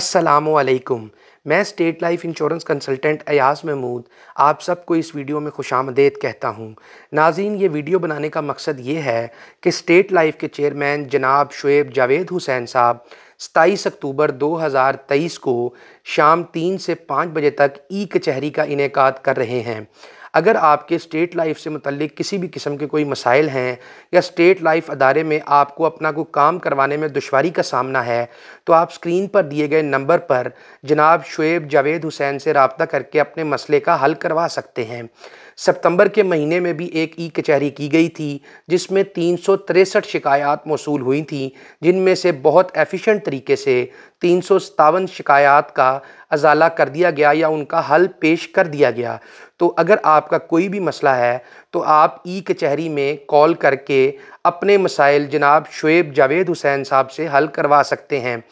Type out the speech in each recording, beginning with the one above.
असलकुम मैं State Life Insurance consultant Ayaz Mahmood आप सबको इस वीडियो में खुश आमदेद कहता हूँ नाजीन ये वीडियो बनाने का मकसद ये है कि स्टेट लाइफ के चेयरमैन जनाब शुएब जावेद हुसैन साहब सताईस अक्टूबर 2023 को शाम तीन से पाँच बजे तक ई कचहरी का इनका कर रहे हैं अगर आपके स्टेट लाइफ से मतलब किसी भी किस्म के कोई मसाइल हैं या स्टेट लाइफ अदारे में आपको अपना कोई काम करवाने में दुशारी का सामना है तो आप स्क्रीन पर दिए गए नंबर पर जनाब शुएब जावेद हुसैन से रबता करके अपने मसले का हल करवा सकते हैं सितंबर के महीने में भी एक ई कचहरी की गई थी जिसमें तीन सौ तिरसठ शिकायत मौसू हुई थी जिनमें से बहुत एफिशिएंट तरीके से तीन सौ सतावन शिकायत का अजाला कर दिया गया या उनका हल पेश कर दिया गया तो अगर आपका कोई भी मसला है तो आप ई कचहरी में कॉल करके अपने मसाइल जनाब शुएब जावेद हुसैन साहब से हल करवा सकते हैं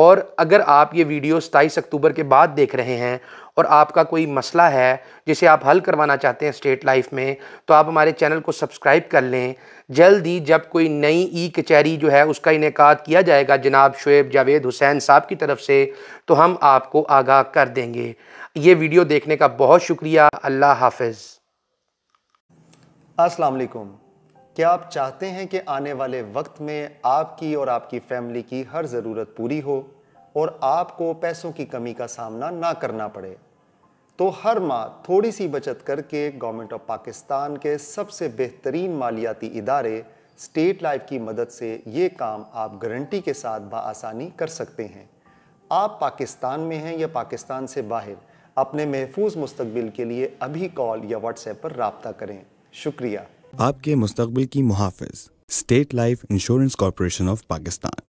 और अगर आप ये वीडियो सताईस अक्टूबर के बाद देख रहे हैं और आपका कोई मसला है जिसे आप हल करवाना चाहते हैं स्टेट लाइफ में तो आप हमारे चैनल को सब्सक्राइब कर लें जल्द ही जब कोई नई ई कचहरी जो है उसका इनका किया जाएगा जनाब शुएब जावेद हुसैन साहब की तरफ से तो हम आपको आगाह कर देंगे ये वीडियो देखने का बहुत शुक्रिया अल्लाह हाफिज़ अस्सलाम क्या आप चाहते हैं कि आने वाले वक्त में आपकी और आपकी फैमिली की हर ज़रूरत पूरी हो और आपको पैसों की कमी का सामना ना करना पड़े तो हर माह थोड़ी सी बचत करके गवर्नमेंट ऑफ पाकिस्तान के सबसे बेहतरीन मालियाती इदारे स्टेट लाइफ की मदद से ये काम आप गारंटी के साथ बसानी कर सकते हैं आप पाकिस्तान में हैं या पाकिस्तान से बाहर अपने महफूज मुस्तबिल के लिए अभी कॉल या व्हाट्सएप पर रबता करें शुक्रिया आपके मुस्तबिल की मुहाफ़ State Life Insurance Corporation of Pakistan